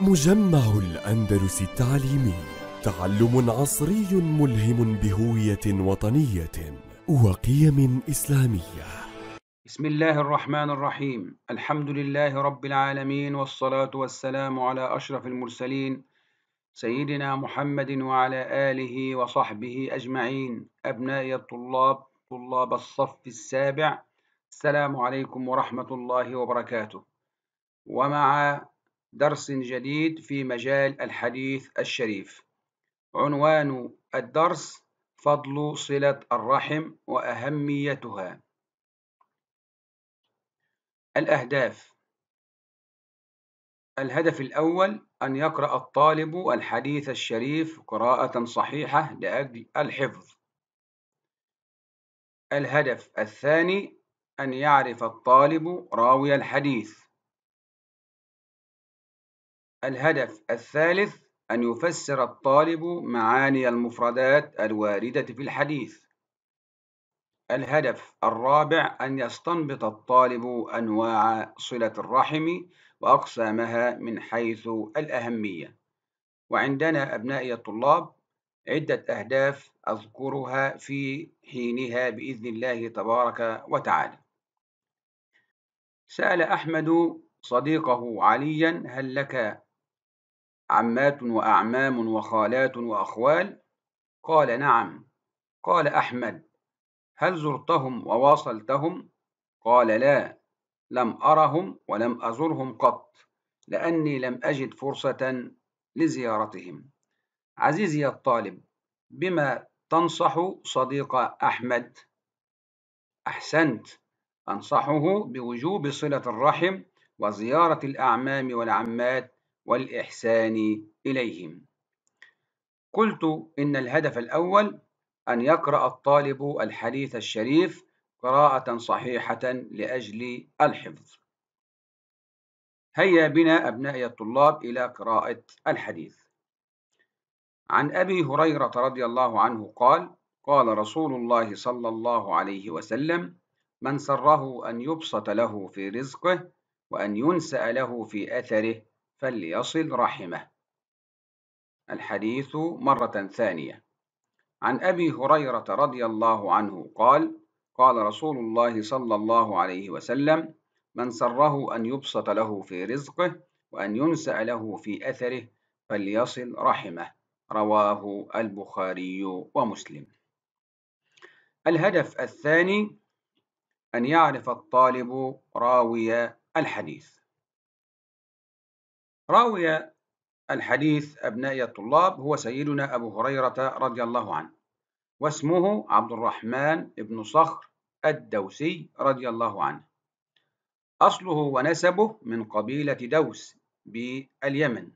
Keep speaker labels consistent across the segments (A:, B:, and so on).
A: مجمع الأندلس التعليمي تعلم عصري ملهم بهوية وطنية وقيم إسلامية بسم الله الرحمن الرحيم الحمد لله رب العالمين والصلاة والسلام على أشرف المرسلين سيدنا محمد وعلى آله وصحبه أجمعين أبنائي الطلاب طلاب الصف السابع السلام عليكم ورحمة الله وبركاته ومع درس جديد في مجال الحديث الشريف عنوان الدرس فضل صلة الرحم وأهميتها الأهداف الهدف الأول أن يقرأ الطالب الحديث الشريف قراءة صحيحة لأجل الحفظ الهدف الثاني أن يعرف الطالب راوي الحديث الهدف الثالث أن يفسر الطالب معاني المفردات الواردة في الحديث الهدف الرابع أن يستنبط الطالب أنواع صلة الرحم وأقسامها من حيث الأهمية وعندنا أبنائي الطلاب عدة أهداف أذكرها في حينها بإذن الله تبارك وتعالى سأل أحمد صديقه عليا هل لك عمات وأعمام وخالات وأخوال قال نعم قال أحمد هل زرتهم وواصلتهم قال لا لم أرهم ولم أزرهم قط لأني لم أجد فرصة لزيارتهم عزيزي الطالب بما تنصح صديق أحمد أحسنت أنصحه بوجوب صلة الرحم وزيارة الأعمام والعمات والإحسان إليهم قلت إن الهدف الأول أن يقرأ الطالب الحديث الشريف قراءة صحيحة لأجل الحفظ هيا بنا أبنائي الطلاب إلى قراءة الحديث عن أبي هريرة رضي الله عنه قال قال رسول الله صلى الله عليه وسلم من سره أن يبسط له في رزقه وأن ينسأ له في أثره فليصل رحمه الحديث مرة ثانية عن أبي هريرة رضي الله عنه قال قال رسول الله صلى الله عليه وسلم من سره أن يبسط له في رزقه وأن ينسأ له في أثره فليصل رحمه رواه البخاري ومسلم الهدف الثاني أن يعرف الطالب راوي الحديث راوي الحديث أبنائي الطلاب هو سيدنا أبو هريرة رضي الله عنه واسمه عبد الرحمن بن صخر الدوسي رضي الله عنه أصله ونسبه من قبيلة دوس باليمن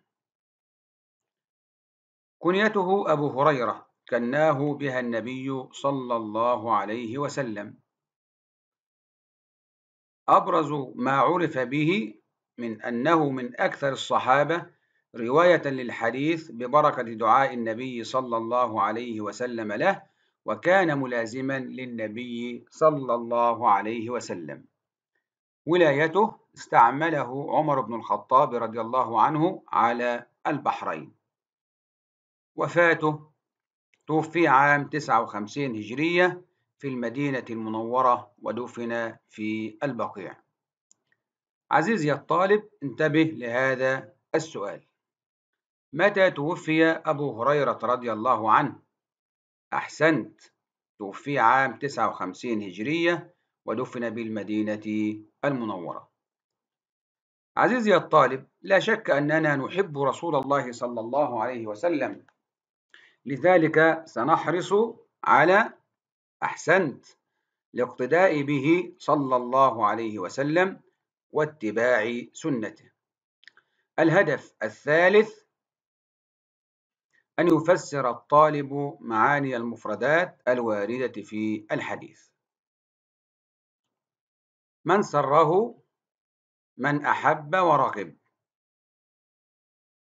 A: كنيته أبو هريرة كناه بها النبي صلى الله عليه وسلم أبرز ما عرف به من أنه من أكثر الصحابة رواية للحديث ببركة دعاء النبي صلى الله عليه وسلم له وكان ملازما للنبي صلى الله عليه وسلم ولايته استعمله عمر بن الخطاب رضي الله عنه على البحرين وفاته توفي عام 59 هجرية في المدينة المنورة ودفن في البقيع عزيزي الطالب انتبه لهذا السؤال متى توفي أبو هريرة رضي الله عنه؟ أحسنت توفي عام 59 هجرية ودفن بالمدينة المنورة عزيزي الطالب لا شك أننا نحب رسول الله صلى الله عليه وسلم لذلك سنحرص على أحسنت الاقتداء به صلى الله عليه وسلم واتباع سنته الهدف الثالث أن يفسر الطالب معاني المفردات الواردة في الحديث من سره من أحب ورغب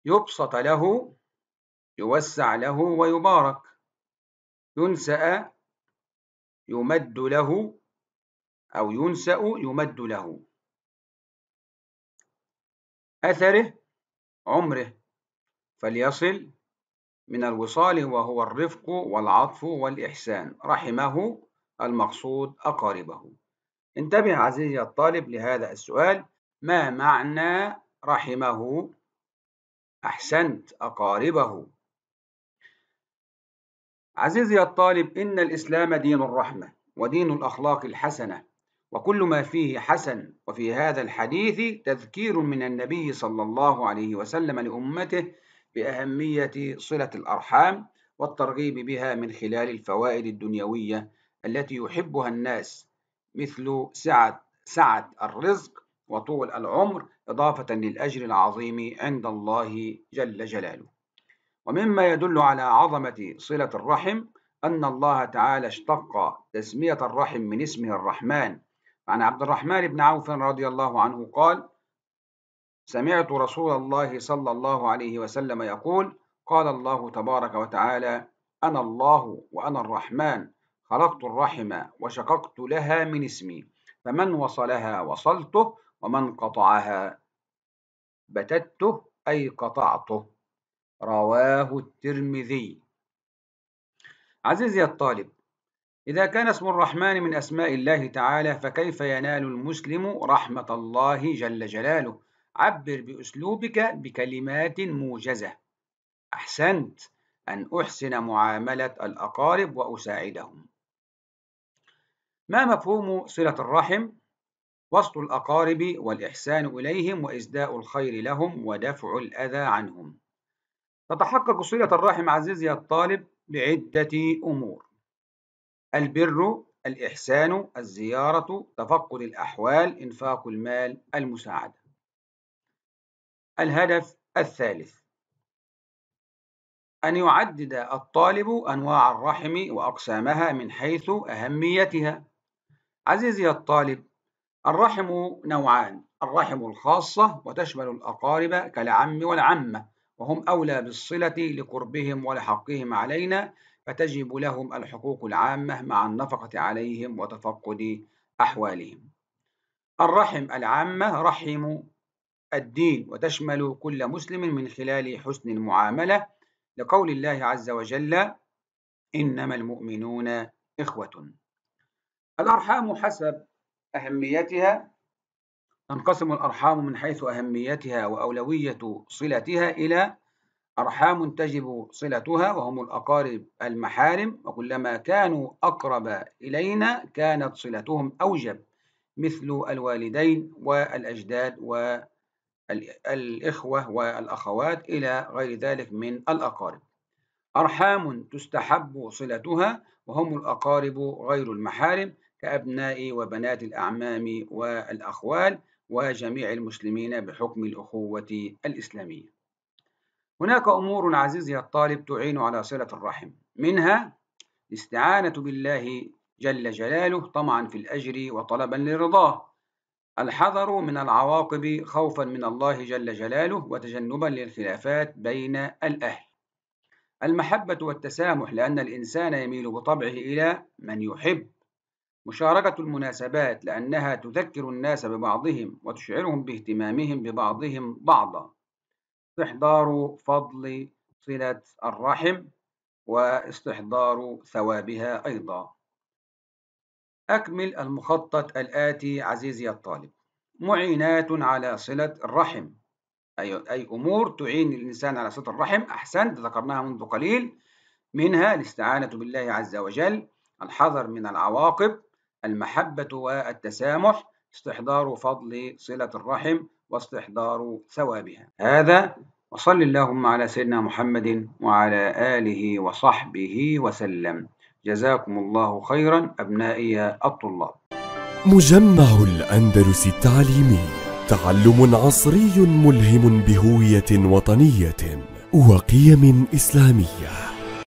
A: يبسط له يوسع له ويبارك ينسأ يمد له أو ينسأ يمد له أثره عمره فليصل من الوصال وهو الرفق والعطف والإحسان رحمه المقصود أقاربه انتبه عزيزي الطالب لهذا السؤال ما معنى رحمه أحسنت أقاربه عزيزي الطالب إن الإسلام دين الرحمة ودين الأخلاق الحسنة وكل ما فيه حسن وفي هذا الحديث تذكير من النبي صلى الله عليه وسلم لأمته بأهمية صلة الأرحام والترغيب بها من خلال الفوائد الدنيوية التي يحبها الناس مثل سعة, سعة الرزق وطول العمر إضافة للأجر العظيم عند الله جل جلاله ومما يدل على عظمة صلة الرحم أن الله تعالى اشتق تسمية الرحم من اسمه الرحمن عن عبد الرحمن بن عوف رضي الله عنه قال سمعت رسول الله صلى الله عليه وسلم يقول قال الله تبارك وتعالى أنا الله وأنا الرحمن خلقت الرحمة وشققت لها من اسمي فمن وصلها وصلته ومن قطعها بتته أي قطعته رواه الترمذي عزيزي الطالب إذا كان اسم الرحمن من أسماء الله تعالى فكيف ينال المسلم رحمة الله جل جلاله عبر بأسلوبك بكلمات موجزة أحسنت أن أحسن معاملة الأقارب وأساعدهم ما مفهوم صلة الرحم؟ وصل الأقارب والإحسان إليهم وإسداء الخير لهم ودفع الأذى عنهم تتحقق صلة الرحم عزيزي الطالب بعدة أمور البر الإحسان الزيارة تفقد الأحوال إنفاق المال المساعدة الهدف الثالث أن يعدد الطالب أنواع الرحم وأقسامها من حيث أهميتها عزيزي الطالب الرحم نوعان الرحم الخاصة وتشمل الأقارب كالعم والعمة وهم أولى بالصلة لقربهم ولحقهم علينا فتجب لهم الحقوق العامة مع النفقة عليهم وتفقد أحوالهم الرحم العامة رحم الدين وتشمل كل مسلم من خلال حسن المعاملة لقول الله عز وجل إنما المؤمنون إخوة الأرحام حسب أهميتها تنقسم الأرحام من حيث أهميتها وأولوية صلتها إلى أرحام تجب صلتها وهم الأقارب المحارم وكلما كانوا أقرب إلينا كانت صلتهم أوجب مثل الوالدين والأجداد والإخوة والأخوات إلى غير ذلك من الأقارب أرحام تستحب صلتها وهم الأقارب غير المحارم كأبناء وبنات الأعمام والأخوال وجميع المسلمين بحكم الأخوة الإسلامية هناك أمور عزيزي الطالب تعين على صلة الرحم منها الاستعانة بالله جل جلاله طمعا في الأجر وطلبا لرضاه الحذر من العواقب خوفا من الله جل جلاله وتجنبا للخلافات بين الأهل المحبة والتسامح لأن الإنسان يميل بطبعه إلى من يحب مشاركة المناسبات لأنها تذكر الناس ببعضهم وتشعرهم باهتمامهم ببعضهم بعضا استحضار فضل صلة الرحم واستحضار ثوابها أيضا أكمل المخطط الآتي عزيزي الطالب معينات على صلة الرحم أي, أي أمور تعين الإنسان على صلة الرحم أحسنت ذكرناها منذ قليل منها الاستعانة بالله عز وجل الحذر من العواقب المحبة والتسامح استحضار فضل صلة الرحم واستحضار ثوابها هذا وصل اللهم على سيدنا محمد وعلى آله وصحبه وسلم جزاكم الله خيرا أبنائي الطلاب مجمع الأندلس التعليمي تعلم عصري ملهم بهوية وطنية وقيم إسلامية